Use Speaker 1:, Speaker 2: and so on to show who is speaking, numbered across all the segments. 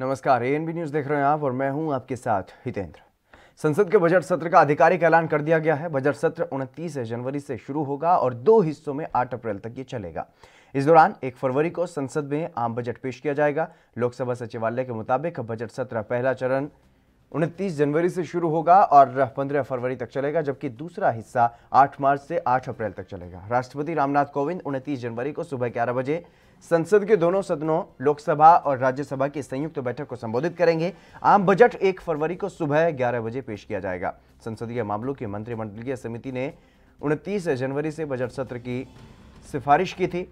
Speaker 1: नमस्कार ए न्यूज देख रहे हैं आप और मैं हूं आपके साथ हितेंद्र संसद के बजट सत्र का आधिकारिक ऐलान कर दिया गया है बजट सत्र 29 जनवरी से शुरू होगा और दो हिस्सों में 8 अप्रैल तक ये चलेगा इस दौरान एक फरवरी को संसद में आम बजट पेश किया जाएगा लोकसभा सचिवालय के मुताबिक बजट सत्र पहला चरण उनतीस जनवरी से शुरू होगा और 15 फरवरी तक चलेगा जबकि दूसरा हिस्सा 8 मार्च से 8 अप्रैल तक चलेगा राष्ट्रपति रामनाथ कोविंद 29 जनवरी को सुबह ग्यारह बजे संसद के दोनों सदनों लोकसभा और राज्यसभा की संयुक्त तो बैठक को संबोधित करेंगे आम बजट एक फरवरी को सुबह ग्यारह बजे पेश किया जाएगा संसदीय मामलों की मंत्रिमंडलीय समिति ने उनतीस जनवरी से बजट सत्र की सिफारिश की थी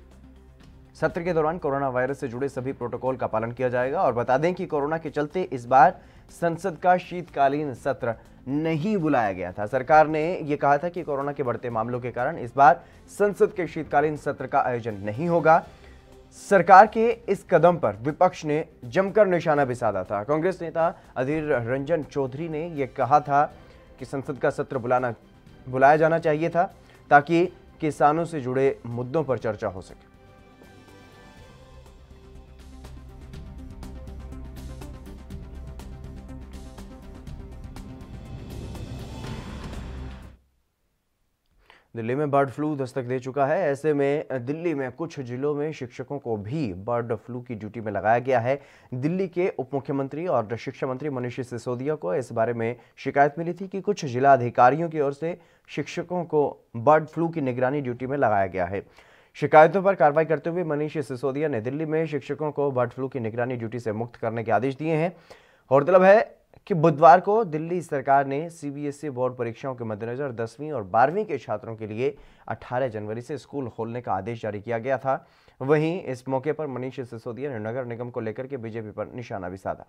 Speaker 1: सत्र के दौरान कोरोना वायरस से जुड़े सभी प्रोटोकॉल का पालन किया जाएगा और बता दें कि कोरोना के चलते इस बार संसद का शीतकालीन सत्र नहीं बुलाया गया था सरकार ने यह कहा था कि कोरोना के बढ़ते मामलों के कारण इस बार संसद के शीतकालीन सत्र का आयोजन नहीं होगा सरकार के इस कदम पर विपक्ष ने जमकर निशाना भी साधा था कांग्रेस नेता अधीर रंजन चौधरी ने यह कहा था कि संसद का सत्र बुलाना बुलाया जाना चाहिए था ताकि किसानों से जुड़े मुद्दों पर चर्चा हो सके दिल्ली में बर्ड फ्लू दस्तक दे चुका है ऐसे में दिल्ली में कुछ जिलों में शिक्षकों को भी बर्ड फ्लू की ड्यूटी में लगाया गया है दिल्ली के उप मुख्यमंत्री और शिक्षा मंत्री मनीष सिसोदिया को इस बारे में शिकायत मिली थी कि कुछ जिला अधिकारियों की ओर से शिक्षकों को बर्ड फ्लू की निगरानी ड्यूटी में लगाया गया है शिकायतों पर कार्रवाई करते हुए मनीष सिसोदिया ने दिल्ली में शिक्षकों को बर्ड फ्लू की निगरानी ड्यूटी से मुक्त करने के आदेश दिए हैं गौरतलब है कि बुधवार को दिल्ली सरकार ने e सीबीएसई बोर्ड परीक्षाओं के मद्देनज़र दसवीं और बारहवीं के छात्रों के लिए 18 जनवरी से स्कूल खोलने का आदेश जारी किया गया था वहीं इस मौके पर मनीष सिसोदिया ने नगर निगम को लेकर के बीजेपी पर निशाना भी साधा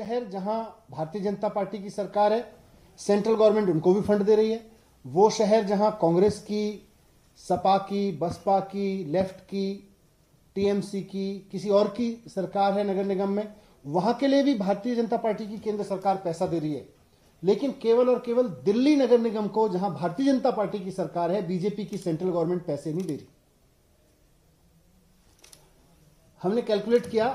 Speaker 2: शहर जहां भारतीय जनता पार्टी की सरकार है सेंट्रल गवर्नमेंट उनको भी फंड दे रही है वो शहर जहां कांग्रेस की सपा की बसपा की लेफ्ट की टीएमसी की किसी और की सरकार है नगर निगम में वहां के लिए भी भारतीय जनता पार्टी की केंद्र सरकार पैसा दे रही है लेकिन केवल और केवल दिल्ली नगर निगम को जहां भारतीय जनता पार्टी की सरकार है बीजेपी की सेंट्रल गवर्नमेंट पैसे नहीं दे रही हमने कैलकुलेट किया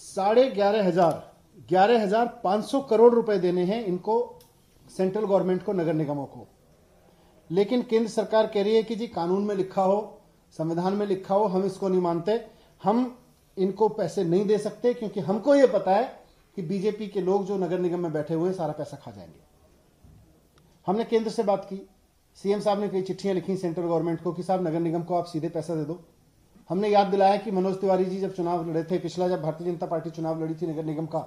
Speaker 2: साढ़े ग्यारह हजार ग्यारह हजार पांच सौ करोड़ रुपए देने हैं इनको सेंट्रल गवर्नमेंट को नगर निगमों को लेकिन केंद्र सरकार कह रही है कि जी कानून में लिखा हो संविधान में लिखा हो हम इसको नहीं मानते हम इनको पैसे नहीं दे सकते क्योंकि हमको ये पता है कि बीजेपी के लोग जो नगर निगम में बैठे हुए सारा पैसा खा जाएंगे हमने केंद्र से बात की सीएम साहब ने कई चिट्ठियां लिखी सेंट्रल गवर्नमेंट को कि साहब नगर निगम को आप सीधे पैसा दे दो हमने याद दिलाया कि मनोज तिवारी जी जब चुनाव लड़े थे पिछला जब भारतीय जनता पार्टी चुनाव लड़ी थी नगर निगम का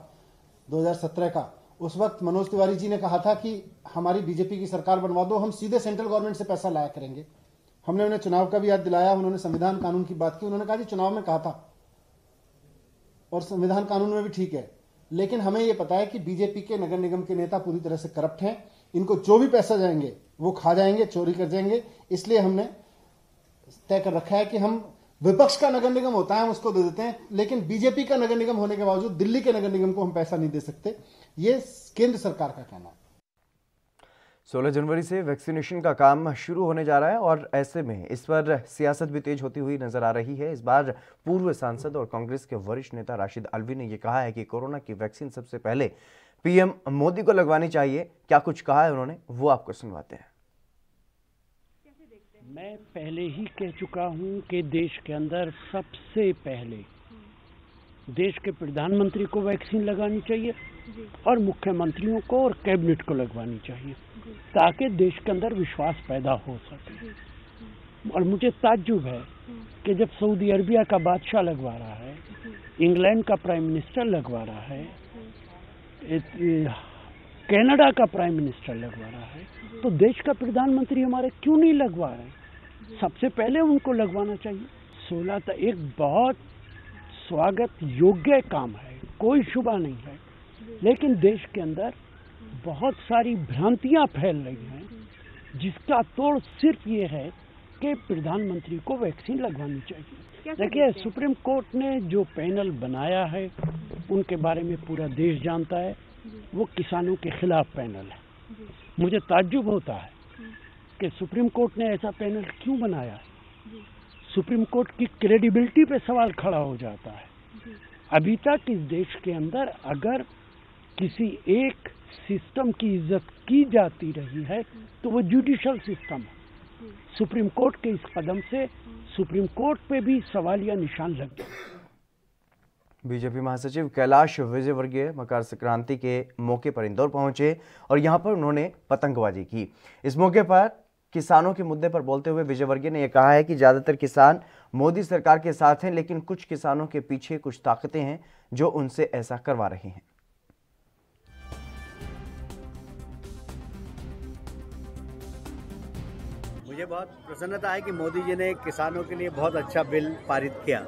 Speaker 2: 2017 का उस वक्त मनोज तिवारी जी ने कहा था कि हमारी बीजेपी की सरकार बनवा दो हम सीधे सेंट्रल गवर्नमेंट से पैसा लाया करेंगे हमने उन्हें चुनाव का भी याद दिलाया उन्होंने संविधान कानून की बात की उन्होंने कहा जी चुनाव में कहा था और संविधान कानून में भी ठीक है लेकिन हमें यह पता है कि बीजेपी के नगर निगम के नेता पूरी तरह से करप्ट हैं इनको जो भी पैसा जाएंगे वो खा जाएंगे चोरी कर जाएंगे इसलिए हमने तय कर रखा है कि हम विपक्ष का नगर निगम होता है हम उसको दे देते हैं लेकिन बीजेपी का नगर निगम होने के बावजूद दिल्ली के नगर निगम को हम पैसा नहीं दे सकते ये केंद्र सरकार का कहना है
Speaker 1: 16 जनवरी से वैक्सीनेशन का काम शुरू होने जा रहा है और ऐसे में इस पर सियासत भी तेज होती हुई नजर आ रही है इस बार पूर्व सांसद और कांग्रेस के वरिष्ठ नेता राशिद अलवी ने यह कहा है कि कोरोना की वैक्सीन सबसे पहले पीएम मोदी को लगवानी चाहिए क्या कुछ कहा है उन्होंने वो आपको सुनवाते हैं
Speaker 3: मैं पहले ही कह चुका हूं कि देश के अंदर सबसे पहले देश के प्रधानमंत्री को वैक्सीन लगानी चाहिए और मुख्यमंत्रियों को और कैबिनेट को लगवानी चाहिए ताकि देश के अंदर विश्वास पैदा हो सके और मुझे ताज्जुब है कि जब सऊदी अरबिया का बादशाह लगवा रहा है इंग्लैंड का प्राइम मिनिस्टर लगवा रहा है कनाडा का प्राइम मिनिस्टर लगवा रहा है तो देश का प्रधानमंत्री हमारे क्यों नहीं लगवा रहे सबसे पहले उनको लगवाना चाहिए सोलह तो एक बहुत स्वागत योग्य काम है कोई शुभा नहीं है लेकिन देश के अंदर बहुत सारी भ्रांतियां फैल रही हैं जिसका तोड़ सिर्फ ये है कि प्रधानमंत्री को वैक्सीन लगवानी चाहिए देखिए सुप्रीम कोर्ट ने जो पैनल बनाया है उनके बारे में पूरा देश जानता है वो किसानों के खिलाफ पैनल है मुझे ताज्जुब होता है कि सुप्रीम कोर्ट ने ऐसा पैनल क्यों बनाया है सुप्रीम कोर्ट की क्रेडिबिलिटी पे सवाल खड़ा हो जाता है अभी तक इस देश के अंदर अगर किसी एक सिस्टम की इज्जत की जाती रही है तो वो जुडिशल सिस्टम है सुप्रीम कोर्ट के इस कदम से सुप्रीम कोर्ट पे भी सवाल या निशान लग गया
Speaker 1: बीजेपी महासचिव कैलाश विजयवर्गीय मकर संक्रांति के मौके पर इंदौर पहुंचे और यहां पर उन्होंने पतंगबाजी की इस मौके पर किसानों के मुद्दे पर बोलते हुए विजयवर्गीय ने यह कहा है कि ज़्यादातर किसान मोदी सरकार के साथ हैं लेकिन कुछ किसानों के पीछे कुछ ताकतें हैं जो उनसे ऐसा करवा रही हैं
Speaker 4: मुझे बहुत प्रसन्नता है कि मोदी जी ने किसानों के लिए बहुत अच्छा बिल पारित किया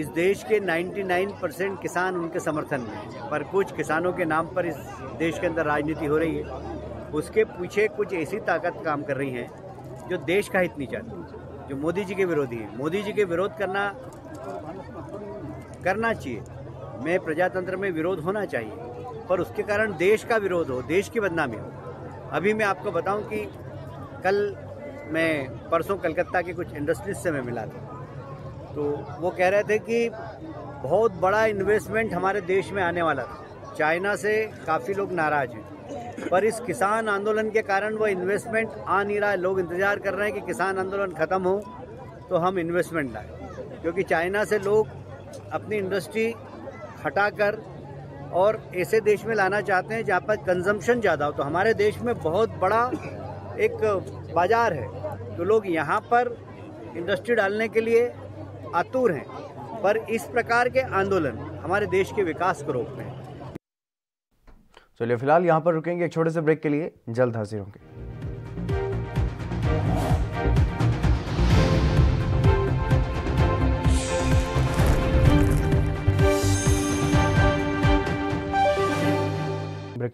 Speaker 4: इस देश के 99 परसेंट किसान उनके समर्थन में पर कुछ किसानों के नाम पर इस देश के अंदर राजनीति हो रही है उसके पीछे कुछ ऐसी ताकत काम कर रही हैं जो देश का हित नहीं चाहती जो मोदी जी के विरोधी हैं मोदी जी के विरोध करना करना चाहिए मैं प्रजातंत्र में विरोध होना चाहिए पर उसके कारण देश का विरोध हो देश की बदनामी हो अभी मैं आपको बताऊं कि कल मैं परसों कलकत्ता के कुछ इंडस्ट्रीज से मैं मिला था तो वो कह रहे थे कि बहुत बड़ा इन्वेस्टमेंट हमारे देश में आने वाला था चाइना से काफ़ी लोग नाराज़ हैं पर इस किसान आंदोलन के कारण वो इन्वेस्टमेंट आ नहीं रहा है लोग इंतज़ार कर रहे हैं कि किसान आंदोलन ख़त्म हो तो हम इन्वेस्टमेंट लाएँ क्योंकि चाइना से लोग अपनी इंडस्ट्री हटाकर और ऐसे देश में लाना चाहते हैं जहाँ पर कंजम्पशन ज़्यादा हो तो हमारे देश में बहुत बड़ा एक बाज़ार है तो लोग यहाँ पर इंडस्ट्री डालने के लिए आतुर हैं पर इस प्रकार के आंदोलन हमारे देश के विकास को रोकते हैं
Speaker 1: चलिए फिलहाल यहाँ पर रुकेंगे एक छोटे से ब्रेक के लिए जल्द हाजिर होंगे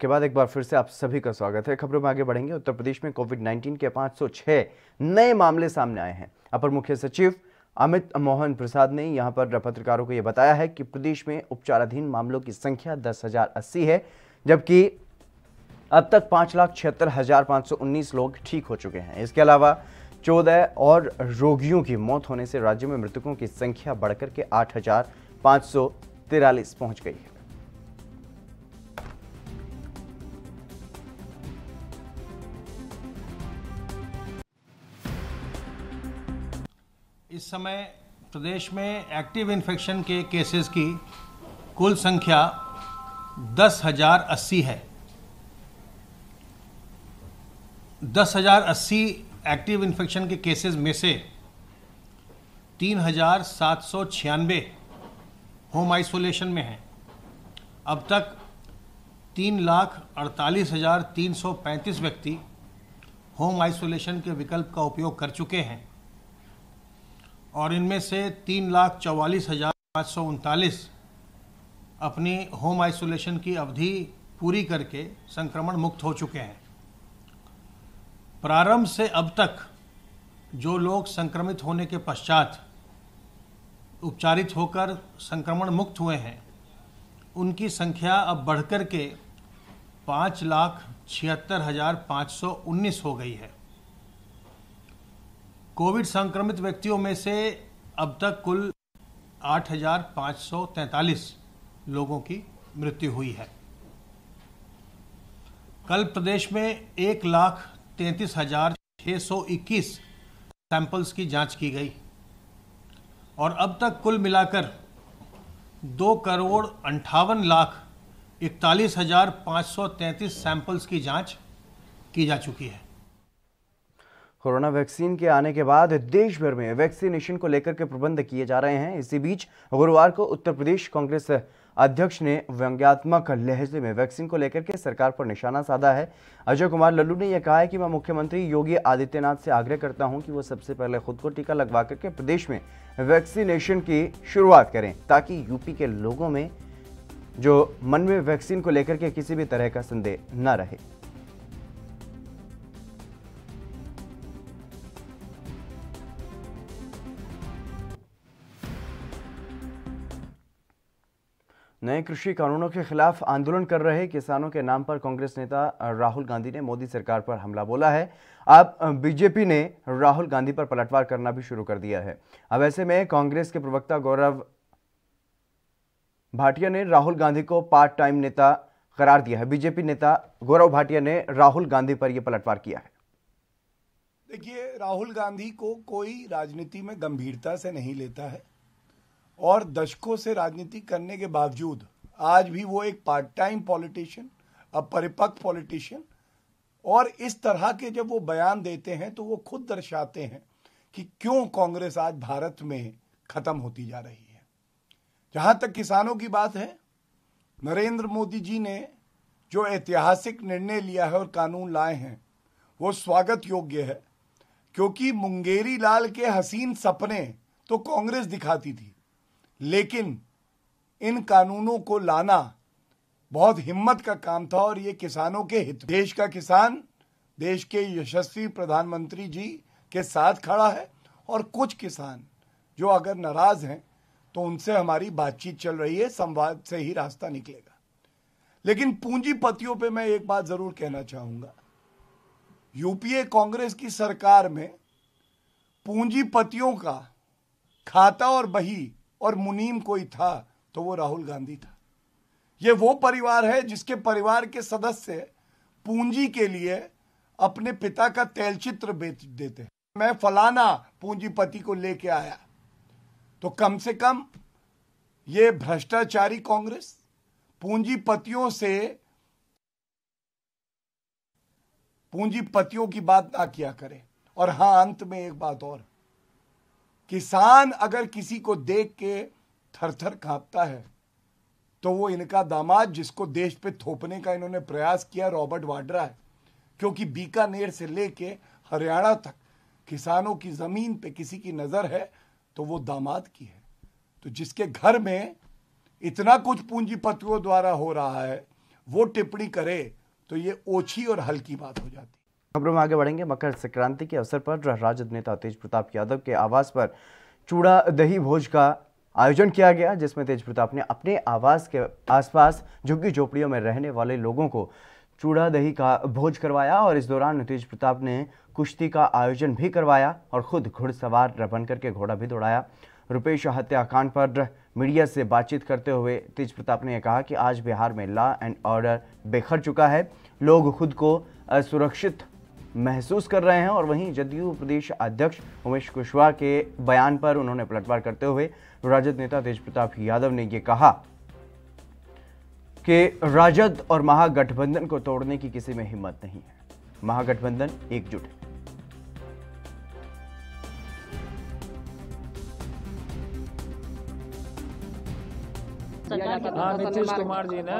Speaker 1: के बाद एक बार फिर से आप सभी का स्वागत है खबरों में आगे बढ़ेंगे उत्तर प्रदेश में कोविड 19 के 506 नए मामले सामने आए हैं अपर मुख्य सचिव अमित मोहन प्रसाद ने यहां पर पत्रकारों को यह बताया है कि प्रदेश में उपचाराधीन मामलों की संख्या दस है जबकि अब तक पांच लाख छिहत्तर हजार पांच सौ उन्नीस लोग ठीक हो चुके हैं इसके अलावा चौदह और रोगियों की मौत होने से राज्य में मृतकों की संख्या बढ़कर के आठ हजार सौ तिरालीस गई है
Speaker 5: इस समय प्रदेश में एक्टिव इन्फेक्शन के केसेस की कुल संख्या दस हजार अस्सी है दस हजार अस्सी एक्टिव इन्फेक्शन के केसेस में से तीन हजार सात सौ छियानवे होम आइसोलेशन में हैं अब तक तीन लाख अड़तालीस हजार तीन सौ पैंतीस व्यक्ति होम आइसोलेशन के विकल्प का उपयोग कर चुके हैं और इनमें से तीन लाख चौवालीस हज़ार पाँच सौ उनतालीस अपनी होम आइसोलेशन की अवधि पूरी करके संक्रमण मुक्त हो चुके हैं प्रारंभ से अब तक जो लोग संक्रमित होने के पश्चात उपचारित होकर संक्रमण मुक्त हुए हैं उनकी संख्या अब बढ़कर के पाँच लाख छिहत्तर हज़ार पाँच सौ उन्नीस हो गई है कोविड संक्रमित व्यक्तियों में से अब तक कुल 8,543 लोगों की मृत्यु हुई है कल प्रदेश में एक लाख तैंतीस हजार छः सौ इक्कीस सैंपल्स की जांच की गई और अब तक कुल मिलाकर दो करोड़ अंठावन लाख इकतालीस हजार पाँच सौ तैंतीस सैंपल्स की जांच की जा चुकी है
Speaker 1: कोरोना वैक्सीन के आने के बाद देश भर में वैक्सीनेशन को लेकर के प्रबंध किए जा रहे हैं इसी बीच गुरुवार को उत्तर प्रदेश कांग्रेस अध्यक्ष ने व्यंग्यात्मक लहजे में वैक्सीन को लेकर के सरकार पर निशाना साधा है अजय कुमार लल्लू ने यह कहा है कि मैं मुख्यमंत्री योगी आदित्यनाथ से आग्रह करता हूं कि वो सबसे पहले खुद को टीका लगवा करके प्रदेश में वैक्सीनेशन की शुरुआत करें ताकि यूपी के लोगों में जो मन में वैक्सीन को लेकर के किसी भी तरह का संदेह न रहे नए कृषि कानूनों के खिलाफ आंदोलन कर रहे किसानों के नाम पर कांग्रेस नेता राहुल गांधी ने मोदी सरकार पर हमला बोला है अब बीजेपी ने राहुल गांधी पर पलटवार करना भी शुरू कर दिया है अब ऐसे में कांग्रेस के प्रवक्ता गौरव भाटिया ने राहुल गांधी को पार्ट टाइम नेता करार दिया है बीजेपी नेता गौरव भाटिया ने राहुल गांधी पर यह पलटवार किया है
Speaker 6: देखिए राहुल गांधी को कोई राजनीति में गंभीरता से नहीं लेता है और दशकों से राजनीति करने के बावजूद आज भी वो एक पार्ट टाइम पॉलिटिशियन अपरिपक्व पॉलिटिशियन और इस तरह के जब वो बयान देते हैं तो वो खुद दर्शाते हैं कि क्यों कांग्रेस आज भारत में खत्म होती जा रही है जहां तक किसानों की बात है नरेंद्र मोदी जी ने जो ऐतिहासिक निर्णय लिया है और कानून लाए हैं वो स्वागत योग्य है क्योंकि मुंगेरी लाल के हसीन सपने तो कांग्रेस दिखाती थी लेकिन इन कानूनों को लाना बहुत हिम्मत का काम था और ये किसानों के हित देश का किसान देश के यशस्वी प्रधानमंत्री जी के साथ खड़ा है और कुछ किसान जो अगर नाराज हैं तो उनसे हमारी बातचीत चल रही है संवाद से ही रास्ता निकलेगा लेकिन पूंजीपतियों पे मैं एक बात जरूर कहना चाहूंगा यूपीए कांग्रेस की सरकार में पूंजीपतियों का खाता और बही और मुनीम कोई था तो वो राहुल गांधी था ये वो परिवार है जिसके परिवार के सदस्य पूंजी के लिए अपने पिता का तैलचित्र बेच देते हैं मैं फलाना पूंजीपति को लेके आया तो कम से कम ये भ्रष्टाचारी कांग्रेस पूंजीपतियों से पूंजीपतियों की बात ना किया करें और हां अंत में एक बात और किसान अगर किसी को देख के थर थर कांपता है तो वो इनका दामाद जिसको देश पे थोपने का इन्होंने प्रयास किया रॉबर्ट वाड्रा है क्योंकि बीकानेर से लेके हरियाणा तक किसानों की ज़मीन पे किसी की नज़र है तो वो दामाद की है तो जिसके घर में इतना कुछ पूंजीपतियों द्वारा हो रहा है वो टिप्पणी करे तो ये ओछी और हल्की बात हो जाती
Speaker 1: खबरों में आगे बढ़ेंगे मकर संक्रांति के अवसर पर राजद नेता तेज प्रताप यादव के आवास पर चूड़ा दही भोज का आयोजन किया गया जिसमें तेज प्रताप ने अपने आवास के आसपास झुग्गी झोपड़ियों में रहने वाले लोगों को चूड़ा दही का भोज करवाया और इस दौरान तेज प्रताप ने कुश्ती का आयोजन भी करवाया और खुद घुड़सवार बनकर के घोड़ा भी दौड़ाया रुपेश हत्याकांड पर मीडिया से बातचीत करते हुए तेज प्रताप ने कहा कि आज बिहार में लॉ एंड ऑर्डर बेखर चुका है लोग खुद को असुरक्षित महसूस कर रहे हैं और वहीं जदयू प्रदेश अध्यक्ष उमेश कुशवाहा के बयान पर उन्होंने पलटवार करते हुए राजद नेता तेज प्रताप यादव ने यह कहा कि राजद और महागठबंधन को तोड़ने की किसी में हिम्मत नहीं है महागठबंधन एकजुट है
Speaker 7: हाँ, हाँ नीतीश कुमार जी ने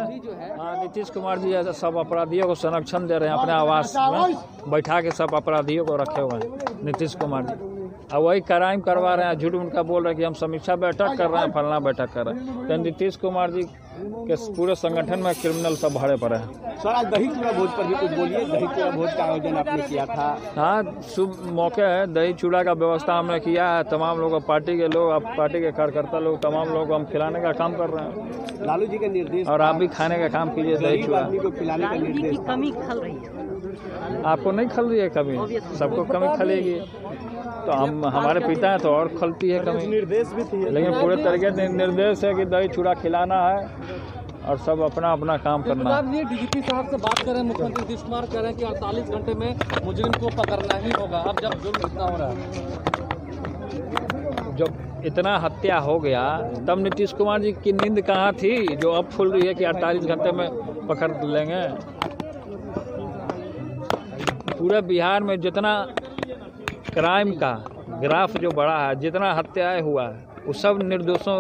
Speaker 7: हाँ नीतीश कुमार जी ऐसे सब अपराधियों को संरक्षण दे रहे हैं अपने आवास में हाँ, बैठा के सब अपराधियों को रखे हुए हैं नीतीश कुमार जी और वही क्राइम करवा रहे हैं झूठ उनका बोल रहे हैं कि हम समीक्षा बैठक कर रहे हैं फलना बैठक कर रहे हैं तो नीतीश कुमार जी के पूरे संगठन में क्रिमिनल सब भरे पड़े हैं सर आज दही चूड़ा भोज पर भी कुछ बोलिए दही चूड़ा भोज का आयोजन आपने किया था हाँ शुभ मौके है दही चूड़ा का व्यवस्था हमने किया है तमाम लोग पार्टी के लोग पार्टी के कार्यकर्ता लोग तमाम लोग हम खिलाने का काम कर रहे हैं लालू जी के निर्देश और आप भी खाने का काम कीजिए दही चूड़ा खिलाने का निर्देश कमी खल रही है आपको नहीं खल रही है कमी सबको कमी खलेगी तो हम हमारे पिता हैं तो और खलती है कमी निर्देश भी थी लेकिन पूरे तरीके से निर्देश है कि दही चूड़ा खिलाना है और सब अपना अपना काम करना है डीजीपी साहब से बात करें मुख्यमंत्री नीतीश कुमार कह रहे हैं कि अड़तालीस घंटे में मुजरिम को पकड़ना ही होगा अब जब जुर्म इतना हो रहा है जब इतना हत्या हो गया तब नीतीश कुमार जी की नींद कहाँ थी जो अब फुल रही है कि अड़तालीस घंटे में पकड़ लेंगे पूरे बिहार में जितना क्राइम का ग्राफ जो बड़ा है जितना हत्याएं हुआ है वो सब निर्दोषों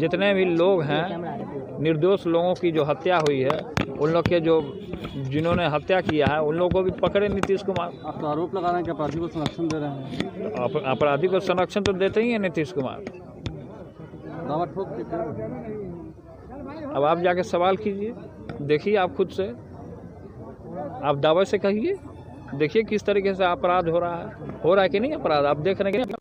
Speaker 7: जितने भी लोग हैं निर्दोष लोगों की जो हत्या हुई है उन लोग के जो जिन्होंने हत्या किया है उन लोगों को भी पकड़े नीतीश कुमार आप तो आरोप लगा रहे हैं कि अपराधी को संरक्षण दे रहे हैं अपराधी को संरक्षण तो देते ही हैं नीतीश कुमार अब आप जाके सवाल कीजिए देखिए आप खुद से आप दावे से कहिए देखिए किस तरीके से अपराध हो रहा है हो रहा है कि नहीं अपराध आप देख रहे हैं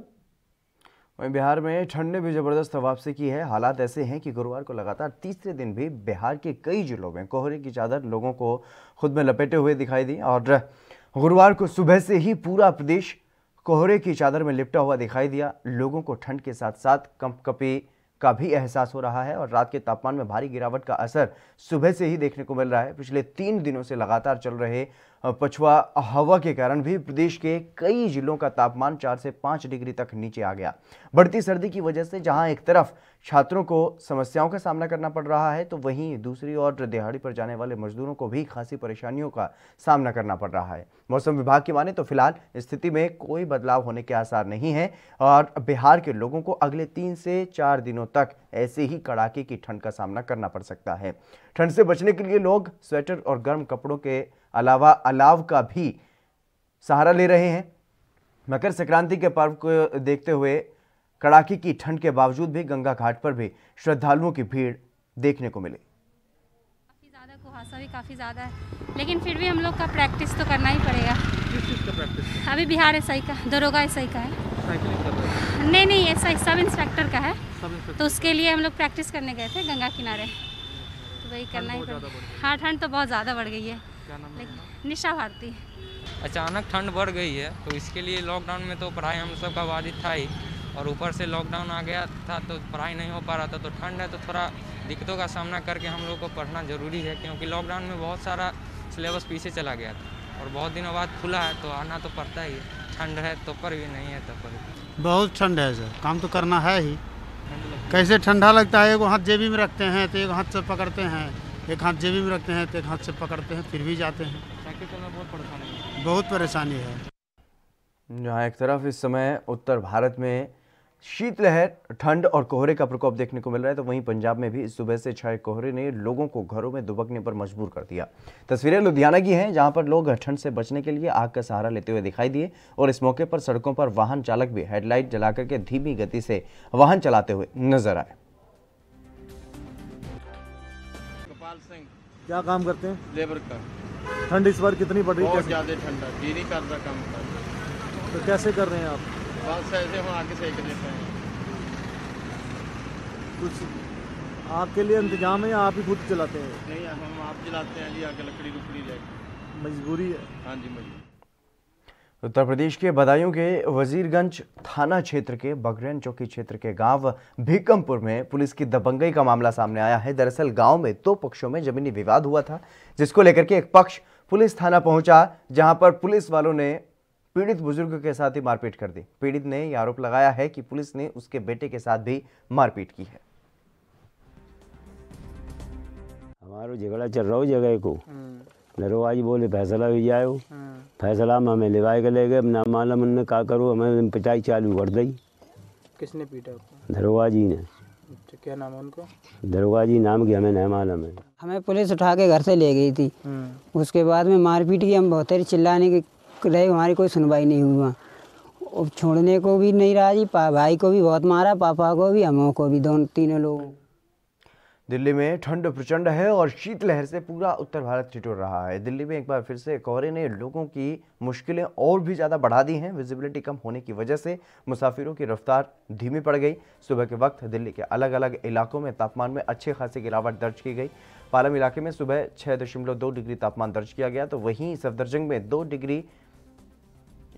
Speaker 1: वहीं बिहार में ठंड ने भी जबरदस्त वापसी की है हालात ऐसे हैं कि गुरुवार को लगातार तीसरे दिन भी बिहार के कई जिलों में कोहरे की चादर लोगों को खुद में लपेटे हुए दिखाई दी और गुरुवार को सुबह से ही पूरा प्रदेश कोहरे की चादर में लिपटा हुआ दिखाई दिया लोगों को ठंड के साथ साथ कंपकपी का भी एहसास हो रहा है और रात के तापमान में भारी गिरावट का असर सुबह से ही देखने को मिल रहा है पिछले तीन दिनों से लगातार चल रहे पछुआ हवा के कारण भी प्रदेश के कई जिलों का तापमान चार से पाँच डिग्री तक नीचे आ गया बढ़ती सर्दी की वजह से जहां एक तरफ छात्रों को समस्याओं का सामना करना पड़ रहा है तो वहीं दूसरी ओर दिहाड़ी पर जाने वाले मजदूरों को भी खासी परेशानियों का सामना करना पड़ रहा है मौसम विभाग की माने तो फिलहाल स्थिति में कोई बदलाव होने के आसार नहीं है और बिहार के लोगों को अगले तीन से चार दिनों तक ऐसे ही कड़ाके की ठंड का सामना करना पड़ सकता है ठंड से बचने के लिए लोग स्वेटर और गर्म कपड़ों के अलावा अलाव का भी सहारा ले रहे हैं मकर संक्रांति के पर्व को देखते हुए कड़ाके की ठंड के बावजूद भी गंगा घाट पर भी श्रद्धालुओं की भीड़ देखने को मिली काफ़ी
Speaker 4: ज़्यादा कुहासा भी काफ़ी ज़्यादा है लेकिन फिर भी हम लोग का प्रैक्टिस तो करना ही पड़ेगा का अभी बिहार एस का दरोगा एस का है नहीं नहीं ऐसा सब इंस्पेक्टर का है तो उसके लिए हम लोग प्रैक्टिस करने गए थे गंगा किनारे तो वही करना ही पड़ेगा हाँ ठंड तो बहुत ज़्यादा बढ़ गई है क्या नाम है निशा भारती
Speaker 7: अचानक ठंड बढ़ गई है तो इसके लिए लॉकडाउन में तो पढ़ाई हम सब का बाधित था ही और ऊपर से लॉकडाउन आ गया था तो पढ़ाई नहीं हो पा रहा था तो ठंड है तो थोड़ा दिक्कतों का सामना करके हम लोग को पढ़ना ज़रूरी है क्योंकि लॉकडाउन में बहुत सारा सिलेबस पीछे चला गया था और बहुत दिनों बाद खुला है तो आना तो पड़ता ही है ठंड है तो पर भी नहीं है तो पर
Speaker 2: बहुत ठंड है सर काम तो करना है ही कैसे ठंडा लगता है एक हाथ जेबी में रखते हैं तो एक हाथ से पकड़ते हैं एक हाथ जेबी में रखते हैं तो एक हाथ से पकड़ते हैं फिर भी जाते हैं बहुत परेशानी है
Speaker 1: जहाँ एक तरफ इस समय उत्तर भारत में शीतलहर ठंड और कोहरे का प्रकोप देखने को मिल रहा है तो वहीं पंजाब में भी इस सुबह से छाए कोहरे ने लोगों को घरों में दुबकने पर मजबूर कर दिया तस्वीरें लुधियाना की हैं जहां पर लोग ठंड से बचने के लिए आग का सहारा लेते हुए दिखाई दिए और इस मौके पर सड़कों पर वाहन चालक भी हेडलाइट जलाकर के धीमी गति से वाहन चलाते हुए नजर आए
Speaker 2: क्या काम करते हैं
Speaker 5: लेबर का ठंड इस बार कितनी पड़ रही है बहुत ज़्यादा ठंडा जी नहीं कर रहा काम कर तो कैसे कर रहे हैं आप बस ऐसे हम आगे सेक लेते हैं कुछ आपके लिए इंतजाम है या आप ही खुद चलाते हैं नहीं हम आप चलाते हैं जी आगे लकड़ी लुकड़ी लेकर मजबूरी है हाँ जी मजबूरी
Speaker 1: उत्तर प्रदेश के बदायूं के वजीरगंज थाना क्षेत्र के बगरेन चौकी क्षेत्र के गांव भीकमपुर में पुलिस की दबंगई का मामला सामने आया है दरअसल गांव में दो तो पक्षों में जमीनी विवाद हुआ था जिसको लेकर के एक पक्ष पुलिस थाना पहुंचा जहां पर पुलिस वालों ने पीड़ित बुजुर्ग के साथ ही मारपीट कर दी पीड़ित ने यह आरोप लगाया है कि पुलिस ने उसके बेटे के साथ भी मारपीट की है
Speaker 3: हमारा झगड़ा चल रहा हो जगह को हम्म। नरो आई बोले फैसला भी जाओ हाँ। फैसला में हमें लिवाए के ले गए ना मालूम उनने कहा करो हमें पिटाई चालू कर दी किसने पीटा दरोगा जी ने अच्छा,
Speaker 1: क्या
Speaker 2: नाम है उनको
Speaker 3: दरोगा जी नाम की हमें नहीं मालूम है हमें पुलिस उठा के घर से ले गई थी हाँ। उसके बाद में मारपीट की हम बहुत देर चिल्लाने के रहे हमारी कोई सुनवाई नहीं हुआ छोड़ने को भी नहीं रहा जी भाई को भी बहुत मारा पापा को भी हमों को भी दोनों
Speaker 1: तीनों लोगों दिल्ली में ठंड प्रचंड है और शीतलहर से पूरा उत्तर भारत ठिठुर रहा है दिल्ली में एक बार फिर से कोहरे ने लोगों की मुश्किलें और भी ज़्यादा बढ़ा दी हैं विजिबिलिटी कम होने की वजह से मुसाफिरों की रफ्तार धीमी पड़ गई सुबह के वक्त दिल्ली के अलग अलग इलाकों में तापमान में अच्छे खासी गिरावट दर्ज की गई पालम इलाके में सुबह छः दशमलव दो डिग्री तापमान दर्ज किया गया तो वहीं सफदरजंग में दो डिग्री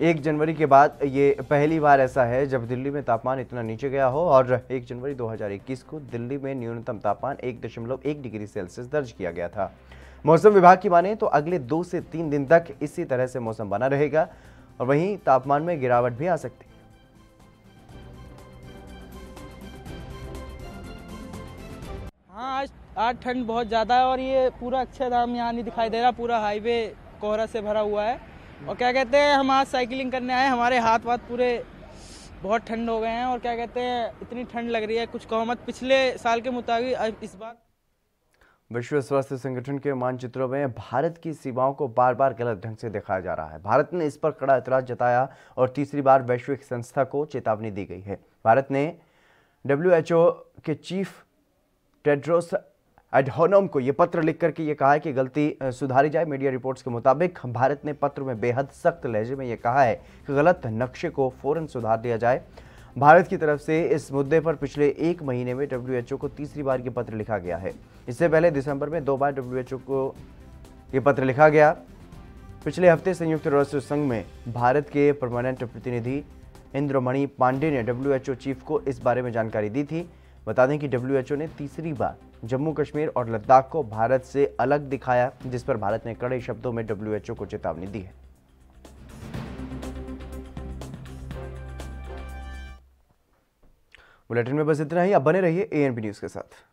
Speaker 1: एक जनवरी के बाद ये पहली बार ऐसा है जब दिल्ली में तापमान इतना नीचे गया हो और एक जनवरी 2021 को दिल्ली में न्यूनतम तापमान एक दशमलव एक डिग्री सेल्सियस दर्ज किया गया था मौसम विभाग की माने तो अगले दो से तीन दिन तक इसी तरह से मौसम बना रहेगा और वहीं तापमान में गिरावट भी आ सकती है
Speaker 5: हाँ आज आज ठंड बहुत ज़्यादा है और ये पूरा अक्षरधाम यहाँ नहीं दिखाई दे रहा पूरा हाईवे कोहरा से भरा हुआ है और क्या कहते हैं हम आज साइकिलिंग करने आए हमारे हाथ वाथ पूरे बहुत ठंड हो गए हैं और क्या कहते हैं इतनी ठंड लग रही है कुछ कहो मत पिछले साल के मुताबिक इस बार
Speaker 1: विश्व स्वास्थ्य संगठन के मानचित्रों में भारत की सीमाओं को बार बार गलत ढंग से दिखाया जा रहा है भारत ने इस पर कड़ा इतराज जताया और तीसरी बार वैश्विक संस्था को चेतावनी दी गई है भारत ने डब्ल्यू के चीफ टेड्रोस एडहोनम को यह पत्र लिख करके ये कहा है कि गलती सुधारी जाए मीडिया रिपोर्ट्स के मुताबिक भारत ने पत्र में बेहद सख्त लहजे में यह कहा है कि गलत नक्शे को फौरन सुधार दिया जाए भारत की तरफ से इस मुद्दे पर पिछले एक महीने में डब्ल्यू को तीसरी बार ये पत्र लिखा गया है इससे पहले दिसंबर में दो बार डब्ल्यू को ये पत्र लिखा गया पिछले हफ्ते संयुक्त राष्ट्र संघ में भारत के परमानेंट प्रतिनिधि इंद्रमणि पांडे ने डब्ल्यू चीफ को इस बारे में जानकारी दी थी बता दें कि डब्ल्यू ने तीसरी बार जम्मू कश्मीर और लद्दाख को भारत से अलग दिखाया जिस पर भारत ने कड़े शब्दों में डब्ल्यूएचओ को चेतावनी दी है बुलेटिन में बस इतना ही अब बने रहिए एएनबी न्यूज के साथ